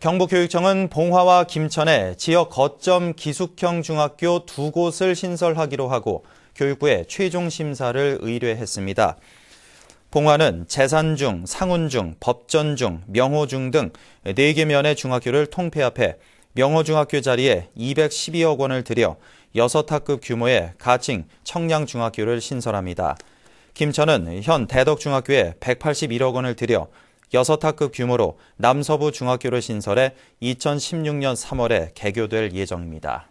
경북교육청은 봉화와 김천에 지역 거점 기숙형 중학교 두 곳을 신설하기로 하고 교육부에 최종 심사를 의뢰했습니다. 봉화는 재산중, 상운중, 법전중, 명호중 등 4개 면의 중학교를 통폐합해 명호중학교 자리에 212억 원을 들여 6학급 규모의 가칭 청량중학교를 신설합니다. 김천은 현 대덕중학교에 181억 원을 들여 여섯 학급 규모로 남서부 중학교를 신설해 2016년 3월에 개교될 예정입니다.